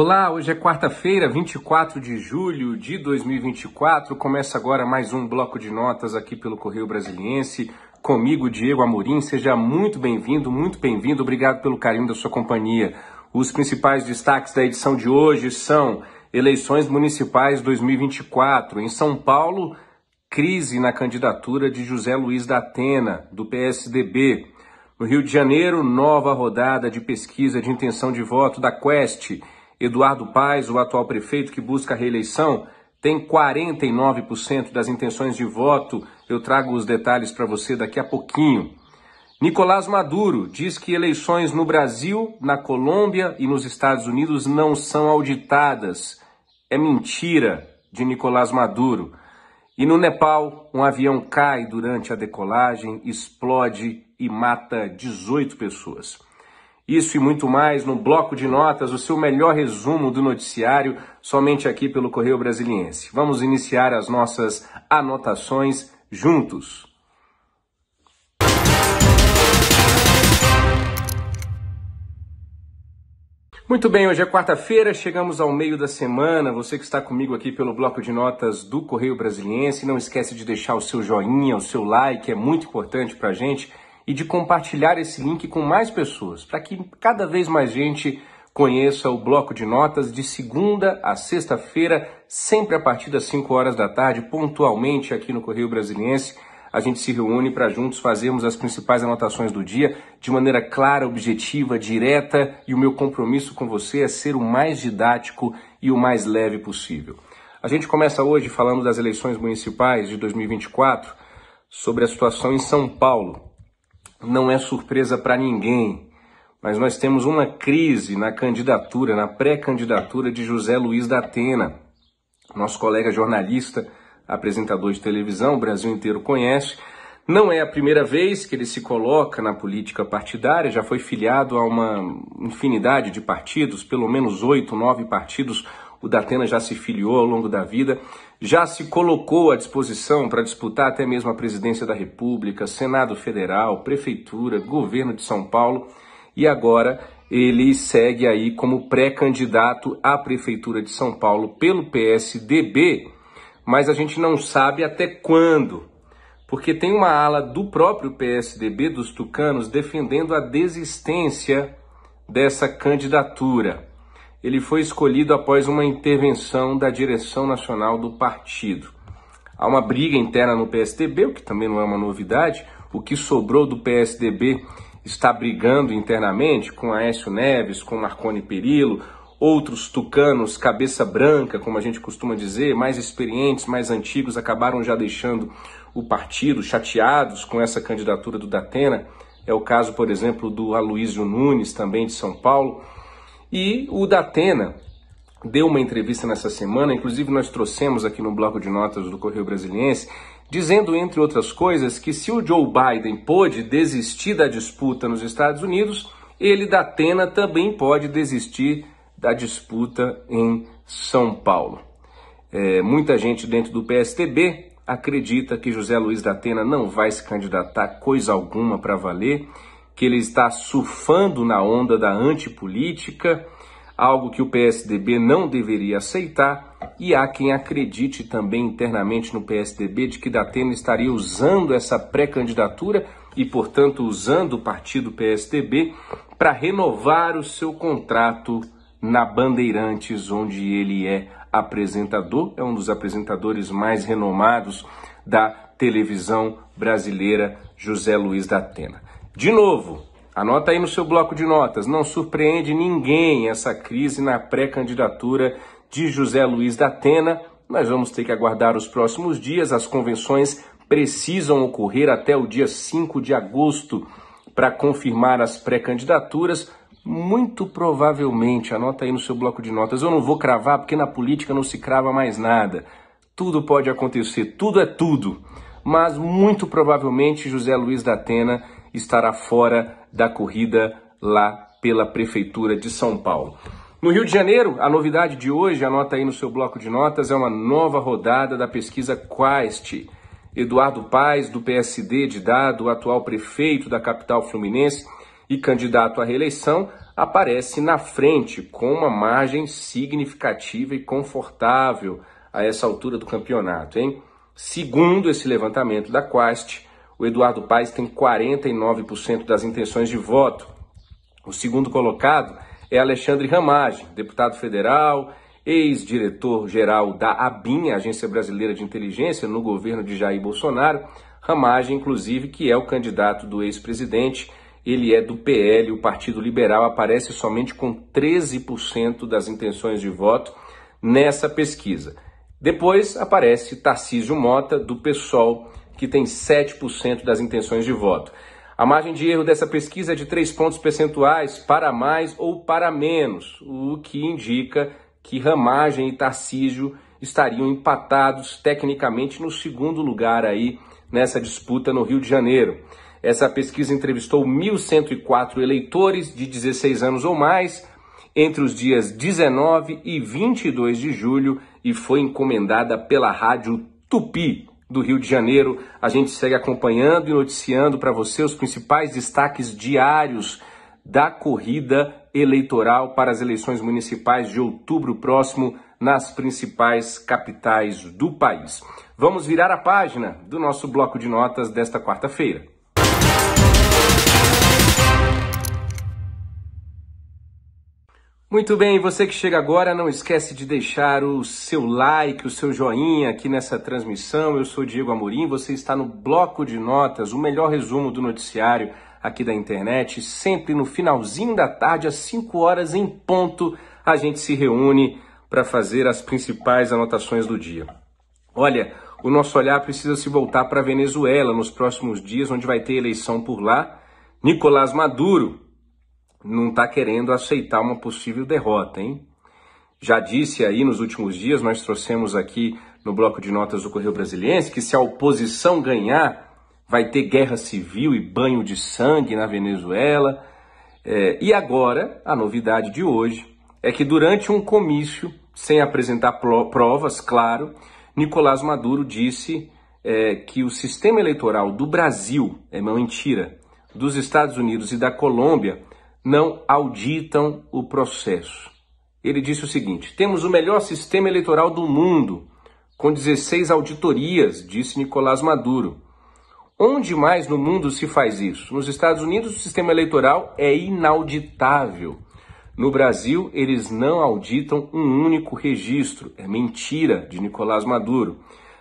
Olá, hoje é quarta-feira, 24 de julho de 2024. Começa agora mais um bloco de notas aqui pelo Correio Brasiliense. Comigo, Diego Amorim. Seja muito bem-vindo, muito bem-vindo. Obrigado pelo carinho da sua companhia. Os principais destaques da edição de hoje são eleições municipais 2024. Em São Paulo, crise na candidatura de José Luiz da Atena, do PSDB. No Rio de Janeiro, nova rodada de pesquisa de intenção de voto da Quest Eduardo Paes, o atual prefeito que busca a reeleição, tem 49% das intenções de voto. Eu trago os detalhes para você daqui a pouquinho. Nicolás Maduro diz que eleições no Brasil, na Colômbia e nos Estados Unidos não são auditadas. É mentira de Nicolás Maduro. E no Nepal, um avião cai durante a decolagem, explode e mata 18 pessoas. Isso e muito mais no bloco de notas, o seu melhor resumo do noticiário, somente aqui pelo Correio Brasiliense. Vamos iniciar as nossas anotações juntos. Muito bem, hoje é quarta-feira, chegamos ao meio da semana. Você que está comigo aqui pelo bloco de notas do Correio Brasiliense, não esquece de deixar o seu joinha, o seu like, é muito importante para a gente e de compartilhar esse link com mais pessoas, para que cada vez mais gente conheça o bloco de notas de segunda a sexta-feira, sempre a partir das 5 horas da tarde, pontualmente aqui no Correio Brasiliense. A gente se reúne para juntos fazermos as principais anotações do dia de maneira clara, objetiva, direta, e o meu compromisso com você é ser o mais didático e o mais leve possível. A gente começa hoje falando das eleições municipais de 2024, sobre a situação em São Paulo não é surpresa para ninguém, mas nós temos uma crise na candidatura, na pré-candidatura de José Luiz da Atena, nosso colega jornalista, apresentador de televisão, o Brasil inteiro conhece. Não é a primeira vez que ele se coloca na política partidária, já foi filiado a uma infinidade de partidos, pelo menos oito, nove partidos. O Datena já se filiou ao longo da vida, já se colocou à disposição para disputar até mesmo a presidência da República, Senado Federal, Prefeitura, Governo de São Paulo e agora ele segue aí como pré-candidato à Prefeitura de São Paulo pelo PSDB, mas a gente não sabe até quando, porque tem uma ala do próprio PSDB, dos tucanos, defendendo a desistência dessa candidatura ele foi escolhido após uma intervenção da direção nacional do partido. Há uma briga interna no PSDB, o que também não é uma novidade. O que sobrou do PSDB está brigando internamente com Aécio Neves, com Marconi Perillo, outros tucanos, cabeça branca, como a gente costuma dizer, mais experientes, mais antigos, acabaram já deixando o partido, chateados com essa candidatura do Datena. É o caso, por exemplo, do Aloysio Nunes, também de São Paulo. E o da Atena deu uma entrevista nessa semana, inclusive nós trouxemos aqui no bloco de notas do Correio Brasiliense, dizendo, entre outras coisas, que se o Joe Biden pôde desistir da disputa nos Estados Unidos, ele da Atena também pode desistir da disputa em São Paulo. É, muita gente dentro do PSTB acredita que José Luiz da Atena não vai se candidatar coisa alguma para valer que ele está surfando na onda da antipolítica, algo que o PSDB não deveria aceitar, e há quem acredite também internamente no PSDB de que Datena estaria usando essa pré-candidatura e, portanto, usando o partido PSDB para renovar o seu contrato na Bandeirantes, onde ele é apresentador, é um dos apresentadores mais renomados da televisão brasileira, José Luiz Datena. De novo, anota aí no seu bloco de notas, não surpreende ninguém essa crise na pré-candidatura de José Luiz da Atena. Nós vamos ter que aguardar os próximos dias, as convenções precisam ocorrer até o dia 5 de agosto para confirmar as pré-candidaturas. Muito provavelmente, anota aí no seu bloco de notas, eu não vou cravar porque na política não se crava mais nada. Tudo pode acontecer, tudo é tudo. Mas muito provavelmente José Luiz da Atena estará fora da corrida lá pela Prefeitura de São Paulo. No Rio de Janeiro, a novidade de hoje, anota aí no seu bloco de notas, é uma nova rodada da pesquisa Quest. Eduardo Paes, do PSD de Dado, atual prefeito da capital fluminense e candidato à reeleição, aparece na frente com uma margem significativa e confortável a essa altura do campeonato, hein? Segundo esse levantamento da Quest o Eduardo Paes tem 49% das intenções de voto. O segundo colocado é Alexandre Ramage, deputado federal, ex-diretor-geral da ABIN, Agência Brasileira de Inteligência, no governo de Jair Bolsonaro. Ramage, inclusive, que é o candidato do ex-presidente, ele é do PL, o Partido Liberal, aparece somente com 13% das intenções de voto nessa pesquisa. Depois aparece Tarcísio Mota, do PSOL, que tem 7% das intenções de voto. A margem de erro dessa pesquisa é de 3 pontos percentuais para mais ou para menos, o que indica que Ramagem e Tarcísio estariam empatados tecnicamente no segundo lugar aí nessa disputa no Rio de Janeiro. Essa pesquisa entrevistou 1.104 eleitores de 16 anos ou mais entre os dias 19 e 22 de julho e foi encomendada pela Rádio Tupi do Rio de Janeiro. A gente segue acompanhando e noticiando para você os principais destaques diários da corrida eleitoral para as eleições municipais de outubro próximo nas principais capitais do país. Vamos virar a página do nosso bloco de notas desta quarta-feira. Muito bem, você que chega agora, não esquece de deixar o seu like, o seu joinha aqui nessa transmissão. Eu sou Diego Amorim, você está no bloco de notas, o melhor resumo do noticiário aqui da internet, sempre no finalzinho da tarde, às 5 horas em ponto, a gente se reúne para fazer as principais anotações do dia. Olha, o nosso olhar precisa se voltar para a Venezuela nos próximos dias, onde vai ter eleição por lá. Nicolás Maduro não está querendo aceitar uma possível derrota, hein? Já disse aí nos últimos dias, nós trouxemos aqui no bloco de notas do Correio Brasiliense que se a oposição ganhar, vai ter guerra civil e banho de sangue na Venezuela. É, e agora, a novidade de hoje é que durante um comício, sem apresentar provas, claro, Nicolás Maduro disse é, que o sistema eleitoral do Brasil é uma mentira, dos Estados Unidos e da Colômbia não auditam o processo. Ele disse o seguinte: temos o melhor sistema eleitoral do mundo, com 16 auditorias, disse Nicolás Maduro. Onde mais no mundo se faz isso? Nos Estados Unidos, o sistema eleitoral é inauditável. No Brasil, eles não auditam um único registro. É mentira de Nicolás Maduro.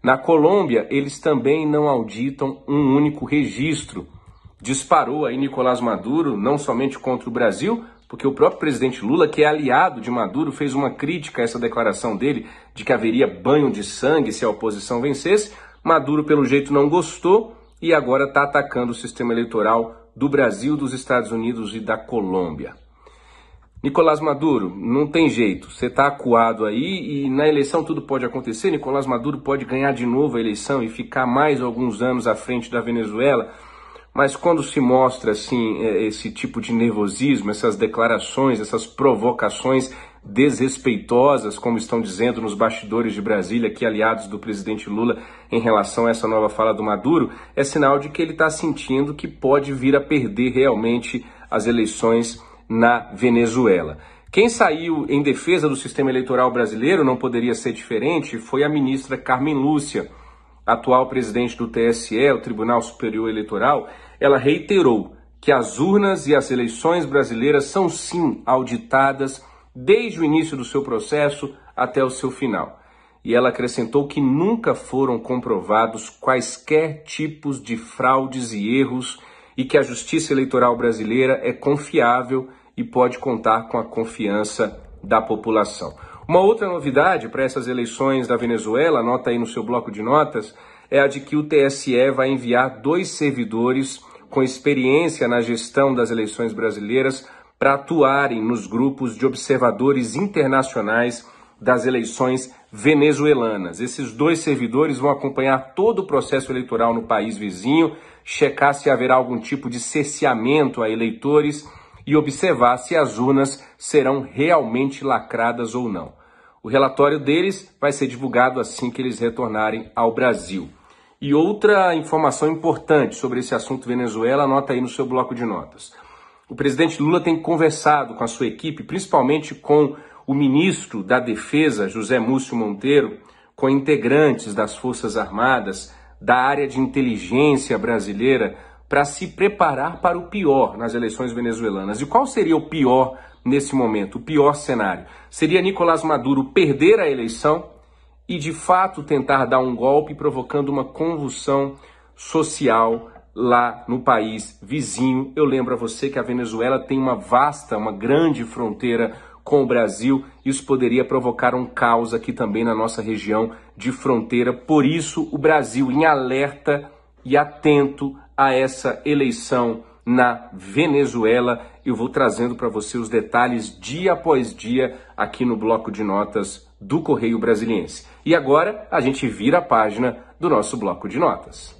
Na Colômbia, eles também não auditam um único registro disparou aí Nicolás Maduro, não somente contra o Brasil, porque o próprio presidente Lula, que é aliado de Maduro, fez uma crítica a essa declaração dele de que haveria banho de sangue se a oposição vencesse. Maduro, pelo jeito, não gostou e agora está atacando o sistema eleitoral do Brasil, dos Estados Unidos e da Colômbia. Nicolás Maduro, não tem jeito, você está acuado aí e na eleição tudo pode acontecer. Nicolás Maduro pode ganhar de novo a eleição e ficar mais alguns anos à frente da Venezuela mas quando se mostra assim é, esse tipo de nervosismo, essas declarações, essas provocações desrespeitosas, como estão dizendo nos bastidores de Brasília, que aliados do presidente Lula em relação a essa nova fala do Maduro, é sinal de que ele está sentindo que pode vir a perder realmente as eleições na Venezuela. Quem saiu em defesa do sistema eleitoral brasileiro não poderia ser diferente foi a ministra Carmen Lúcia atual presidente do TSE, o Tribunal Superior Eleitoral, ela reiterou que as urnas e as eleições brasileiras são sim auditadas desde o início do seu processo até o seu final. E ela acrescentou que nunca foram comprovados quaisquer tipos de fraudes e erros e que a justiça eleitoral brasileira é confiável e pode contar com a confiança da população. Uma outra novidade para essas eleições da Venezuela, anota aí no seu bloco de notas, é a de que o TSE vai enviar dois servidores com experiência na gestão das eleições brasileiras para atuarem nos grupos de observadores internacionais das eleições venezuelanas. Esses dois servidores vão acompanhar todo o processo eleitoral no país vizinho, checar se haverá algum tipo de cerceamento a eleitores e observar se as urnas serão realmente lacradas ou não. O relatório deles vai ser divulgado assim que eles retornarem ao Brasil. E outra informação importante sobre esse assunto Venezuela, anota aí no seu bloco de notas. O presidente Lula tem conversado com a sua equipe, principalmente com o ministro da Defesa, José Múcio Monteiro, com integrantes das Forças Armadas, da área de inteligência brasileira, para se preparar para o pior nas eleições venezuelanas. E qual seria o pior nesse momento, o pior cenário. Seria Nicolás Maduro perder a eleição e, de fato, tentar dar um golpe, provocando uma convulsão social lá no país vizinho. Eu lembro a você que a Venezuela tem uma vasta, uma grande fronteira com o Brasil. Isso poderia provocar um caos aqui também na nossa região de fronteira. Por isso, o Brasil em alerta e atento a essa eleição na Venezuela. Eu vou trazendo para você os detalhes dia após dia aqui no bloco de notas do Correio Brasiliense. E agora a gente vira a página do nosso bloco de notas.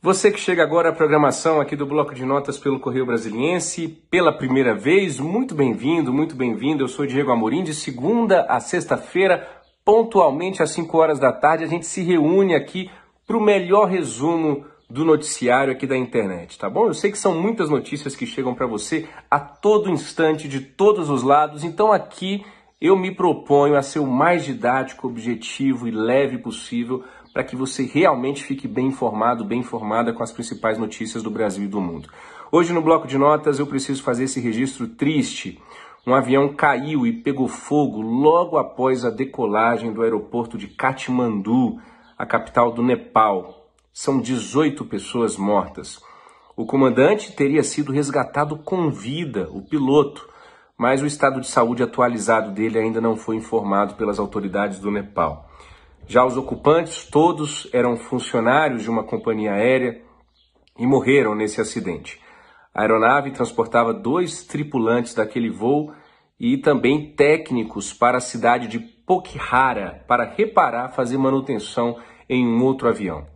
Você que chega agora à programação aqui do Bloco de Notas pelo Correio Brasiliense pela primeira vez, muito bem-vindo, muito bem-vindo. Eu sou Diego Amorim, de segunda a sexta-feira, pontualmente às 5 horas da tarde, a gente se reúne aqui para o melhor resumo do noticiário aqui da internet, tá bom? Eu sei que são muitas notícias que chegam para você a todo instante, de todos os lados, então aqui eu me proponho a ser o mais didático, objetivo e leve possível para que você realmente fique bem informado, bem informada com as principais notícias do Brasil e do mundo. Hoje no bloco de notas eu preciso fazer esse registro triste um avião caiu e pegou fogo logo após a decolagem do aeroporto de Katmandu, a capital do Nepal. São 18 pessoas mortas. O comandante teria sido resgatado com vida, o piloto, mas o estado de saúde atualizado dele ainda não foi informado pelas autoridades do Nepal. Já os ocupantes, todos eram funcionários de uma companhia aérea e morreram nesse acidente. A aeronave transportava dois tripulantes daquele voo e também técnicos para a cidade de Pokhara para reparar, fazer manutenção em um outro avião.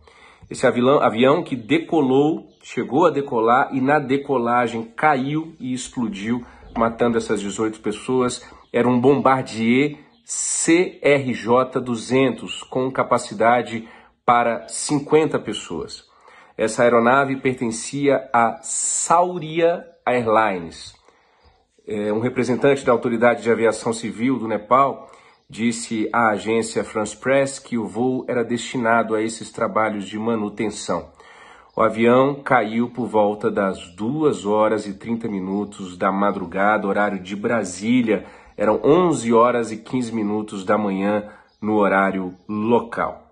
Esse avião, avião que decolou, chegou a decolar e na decolagem caiu e explodiu, matando essas 18 pessoas. Era um Bombardier CRJ-200 com capacidade para 50 pessoas. Essa aeronave pertencia à Sauria Airlines. É, um representante da Autoridade de Aviação Civil do Nepal disse à agência France Press que o voo era destinado a esses trabalhos de manutenção. O avião caiu por volta das 2 horas e 30 minutos da madrugada, horário de Brasília. Eram 11 horas e 15 minutos da manhã no horário local.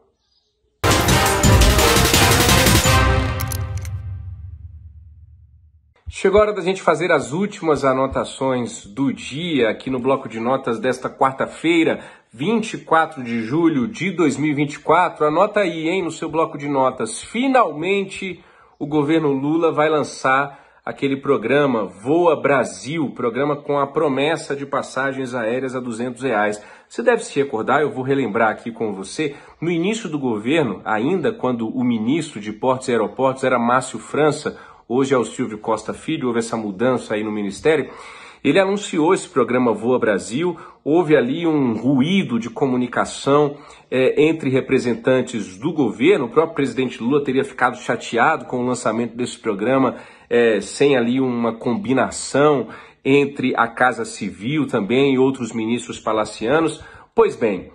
Chegou a hora da gente fazer as últimas anotações do dia aqui no bloco de notas desta quarta-feira, 24 de julho de 2024. Anota aí, hein, no seu bloco de notas. Finalmente, o governo Lula vai lançar aquele programa Voa Brasil, programa com a promessa de passagens aéreas a 200 reais. Você deve se recordar, eu vou relembrar aqui com você, no início do governo, ainda quando o ministro de Portos e Aeroportos era Márcio França, hoje é o Silvio Costa Filho, houve essa mudança aí no Ministério. Ele anunciou esse programa Voa Brasil, houve ali um ruído de comunicação é, entre representantes do governo. O próprio presidente Lula teria ficado chateado com o lançamento desse programa, é, sem ali uma combinação entre a Casa Civil também e outros ministros palacianos. Pois bem,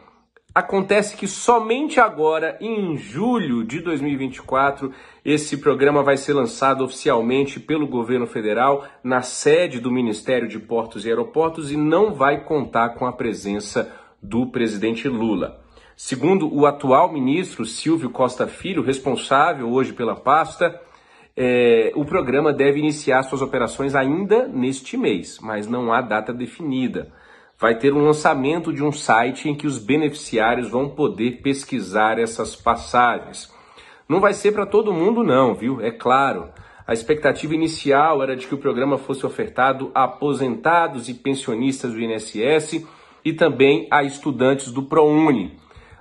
Acontece que somente agora, em julho de 2024, esse programa vai ser lançado oficialmente pelo governo federal na sede do Ministério de Portos e Aeroportos e não vai contar com a presença do presidente Lula. Segundo o atual ministro Silvio Costa Filho, responsável hoje pela pasta, é, o programa deve iniciar suas operações ainda neste mês, mas não há data definida vai ter um lançamento de um site em que os beneficiários vão poder pesquisar essas passagens. Não vai ser para todo mundo, não, viu? É claro. A expectativa inicial era de que o programa fosse ofertado a aposentados e pensionistas do INSS e também a estudantes do ProUni.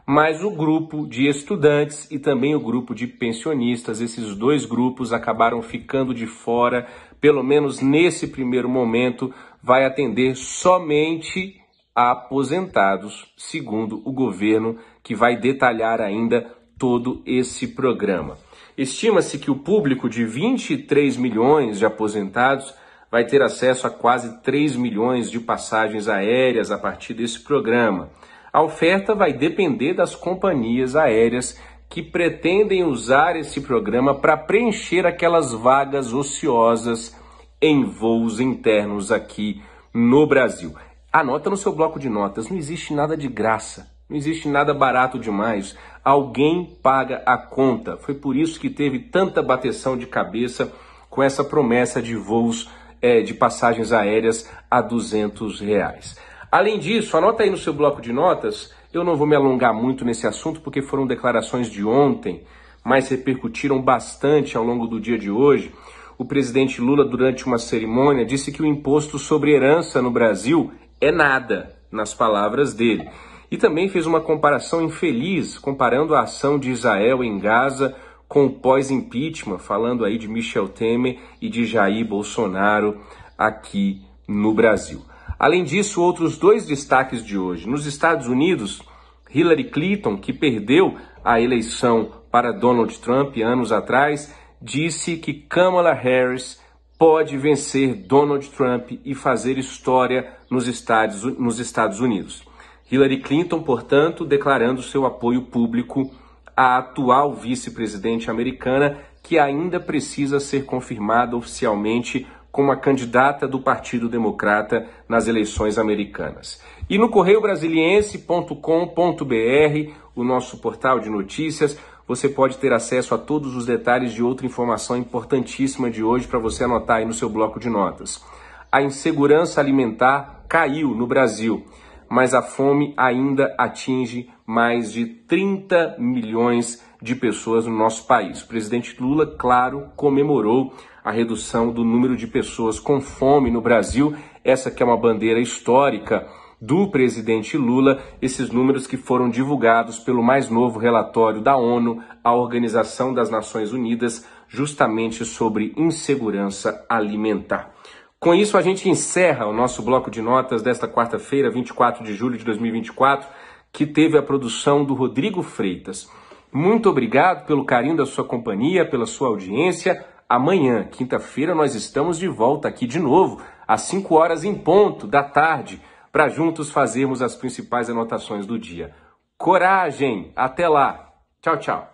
Mas o grupo de estudantes e também o grupo de pensionistas, esses dois grupos acabaram ficando de fora, pelo menos nesse primeiro momento, vai atender somente a aposentados, segundo o governo, que vai detalhar ainda todo esse programa. Estima-se que o público de 23 milhões de aposentados vai ter acesso a quase 3 milhões de passagens aéreas a partir desse programa. A oferta vai depender das companhias aéreas que pretendem usar esse programa para preencher aquelas vagas ociosas em voos internos aqui no Brasil. Anota no seu bloco de notas, não existe nada de graça, não existe nada barato demais. Alguém paga a conta. Foi por isso que teve tanta bateção de cabeça com essa promessa de voos é, de passagens aéreas a 200 reais. Além disso, anota aí no seu bloco de notas. Eu não vou me alongar muito nesse assunto porque foram declarações de ontem, mas repercutiram bastante ao longo do dia de hoje o presidente Lula, durante uma cerimônia, disse que o imposto sobre herança no Brasil é nada, nas palavras dele. E também fez uma comparação infeliz, comparando a ação de Israel em Gaza com o pós-impeachment, falando aí de Michel Temer e de Jair Bolsonaro aqui no Brasil. Além disso, outros dois destaques de hoje. Nos Estados Unidos, Hillary Clinton, que perdeu a eleição para Donald Trump anos atrás, disse que Kamala Harris pode vencer Donald Trump e fazer história nos Estados, nos Estados Unidos. Hillary Clinton, portanto, declarando seu apoio público à atual vice-presidente americana, que ainda precisa ser confirmada oficialmente como a candidata do Partido Democrata nas eleições americanas. E no correiobrasiliense.com.br, o nosso portal de notícias, você pode ter acesso a todos os detalhes de outra informação importantíssima de hoje para você anotar aí no seu bloco de notas. A insegurança alimentar caiu no Brasil, mas a fome ainda atinge mais de 30 milhões de pessoas no nosso país. O presidente Lula, claro, comemorou a redução do número de pessoas com fome no Brasil, essa que é uma bandeira histórica do presidente Lula, esses números que foram divulgados pelo mais novo relatório da ONU, a Organização das Nações Unidas, justamente sobre insegurança alimentar. Com isso, a gente encerra o nosso bloco de notas desta quarta-feira, 24 de julho de 2024, que teve a produção do Rodrigo Freitas. Muito obrigado pelo carinho da sua companhia, pela sua audiência. Amanhã, quinta-feira, nós estamos de volta aqui de novo, às 5 horas em ponto da tarde para juntos fazermos as principais anotações do dia. Coragem! Até lá! Tchau, tchau!